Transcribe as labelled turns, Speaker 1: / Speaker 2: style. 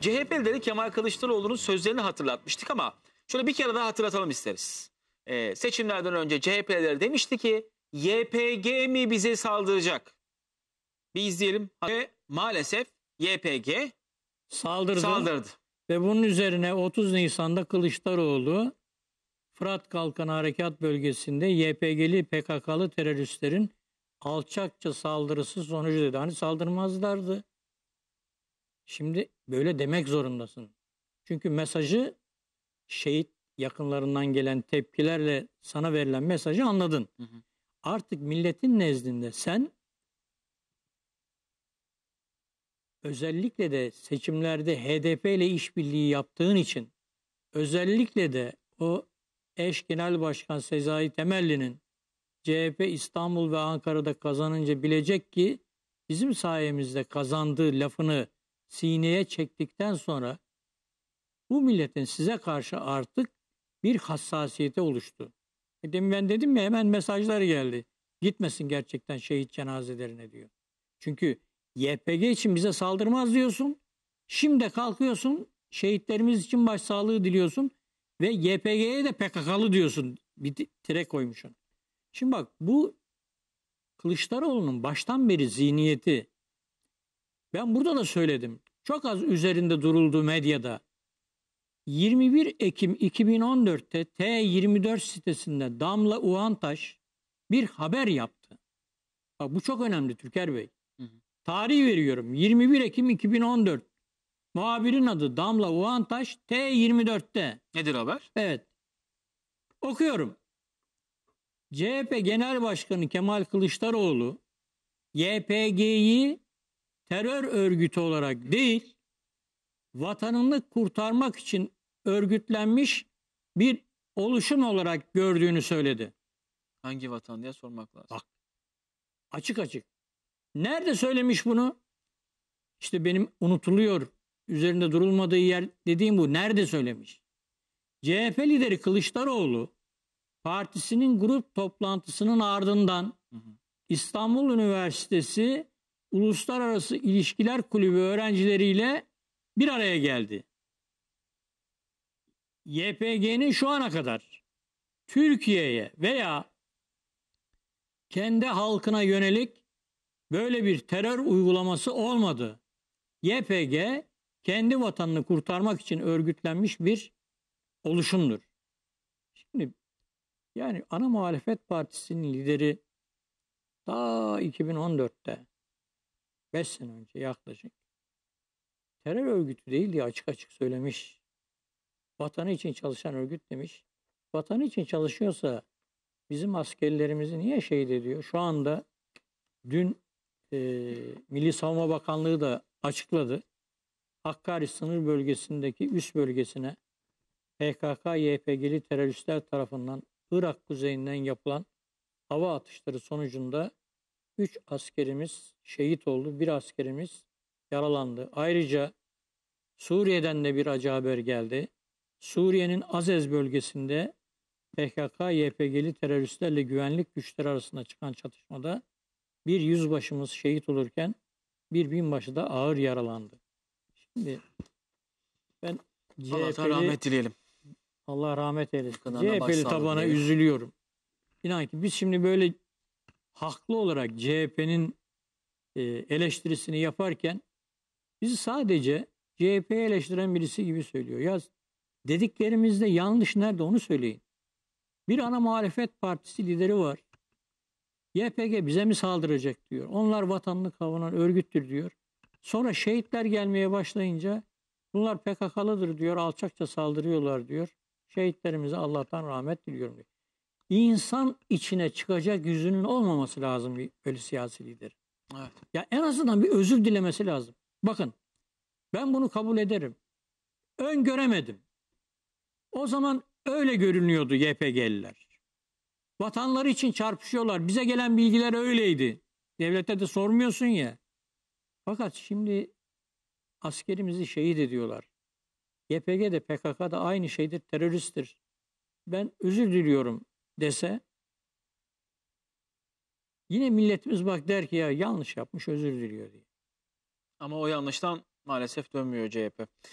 Speaker 1: CHP'lileri Kemal Kılıçdaroğlu'nun sözlerini hatırlatmıştık ama şöyle bir kere daha hatırlatalım isteriz. Ee, seçimlerden önce CHP'liler demişti ki YPG mi bize saldıracak? Bir izleyelim. Ve maalesef YPG saldırdı. saldırdı. Ve bunun üzerine 30 Nisan'da Kılıçdaroğlu Fırat Kalkanı Harekat Bölgesi'nde YPG'li PKK'lı teröristlerin alçakça saldırısı sonucu dedi. Hani saldırmazlardı. Şimdi böyle demek zorundasın. Çünkü mesajı şehit yakınlarından gelen tepkilerle sana verilen mesajı anladın. Hı hı. Artık milletin nezdinde sen özellikle de seçimlerde HDP ile işbirliği yaptığın için özellikle de o eş genel başkan Sezai Temelli'nin CHP İstanbul ve Ankara'da kazanınca bilecek ki bizim sayemizde kazandığı lafını sineye çektikten sonra bu milletin size karşı artık bir hassasiyete oluştu. E demin ben dedim ya hemen mesajlar geldi. Gitmesin gerçekten şehit cenazelerine diyor. Çünkü YPG için bize saldırmaz diyorsun. Şimdi kalkıyorsun şehitlerimiz için başsağlığı diliyorsun ve YPG'ye de PKK'lı diyorsun. Bir tire koymuşsun. Şimdi bak bu Kılıçdaroğlu'nun baştan beri zihniyeti ben burada da söyledim. Çok az üzerinde duruldu medyada. 21 Ekim 2014'te T24 sitesinde Damla Uantaş bir haber yaptı. Bak bu çok önemli Türker Bey. Hı Tarih veriyorum. 21 Ekim 2014. Muhabirin adı Damla Uantaş T24'te. Nedir haber? Evet. Okuyorum. CHP Genel Başkanı Kemal Kılıçdaroğlu YPG'yi terör örgütü olarak değil, vatanını kurtarmak için örgütlenmiş bir oluşum olarak gördüğünü söyledi. Hangi vatan diye sormak lazım. Bak, açık açık. Nerede söylemiş bunu? İşte benim unutuluyor, üzerinde durulmadığı yer dediğim bu. Nerede söylemiş? CHP lideri Kılıçdaroğlu partisinin grup toplantısının ardından hı hı. İstanbul Üniversitesi Uluslararası İlişkiler Kulübü öğrencileriyle bir araya geldi. YPG'nin şu ana kadar Türkiye'ye veya kendi halkına yönelik böyle bir terör uygulaması olmadı. YPG kendi vatanını kurtarmak için örgütlenmiş bir oluşumdur. Şimdi yani ana muhalefet partisinin lideri daha 2014'te 5 sene önce yaklaşık terör örgütü değil diye açık açık söylemiş. Vatanı için çalışan örgüt demiş. Vatanı için çalışıyorsa bizim askerlerimizi niye şehit ediyor? Şu anda dün e, Milli Savunma Bakanlığı da açıkladı. Hakkari sınır bölgesindeki üst bölgesine PKK-YPG'li teröristler tarafından Irak kuzeyinden yapılan hava atışları sonucunda 3 askerimiz şehit oldu, bir askerimiz yaralandı. Ayrıca Suriye'den de bir acı haber geldi. Suriye'nin Azez bölgesinde PKK-YPG'li teröristlerle güvenlik güçleri arasında çıkan çatışmada bir yüzbaşımız şehit olurken bir binbaşı da ağır yaralandı. Şimdi ben CHP'li, rahmet dileyelim. Allah rahmet eylesin. Yakınlarına CHP'li tabana üzülüyorum. İnan ki biz şimdi böyle haklı olarak CHP'nin e, eleştirisini yaparken bizi sadece CHP'yi eleştiren birisi gibi söylüyor. Ya dediklerimizde yanlış nerede onu söyleyin. Bir ana muhalefet partisi lideri var. YPG bize mi saldıracak diyor. Onlar vatanını kavunan örgüttür diyor. Sonra şehitler gelmeye başlayınca bunlar PKK'lıdır diyor. Alçakça saldırıyorlar diyor. Şehitlerimize Allah'tan rahmet diliyorum diyor insan içine çıkacak yüzünün olmaması lazım bir böyle siyasi lider. Evet. Ya en azından bir özür dilemesi lazım. Bakın ben bunu kabul ederim. Ön göremedim. O zaman öyle görünüyordu YPG'liler. Vatanları için çarpışıyorlar. Bize gelen bilgiler öyleydi. Devlette de sormuyorsun ya. Fakat şimdi askerimizi şehit ediyorlar. YPG de PKK da aynı şeydir, teröristtir. Ben özür diliyorum dese yine milletimiz bak der ki ya yanlış yapmış özür diliyor diye. Ama o yanlıştan maalesef dönmüyor CHP.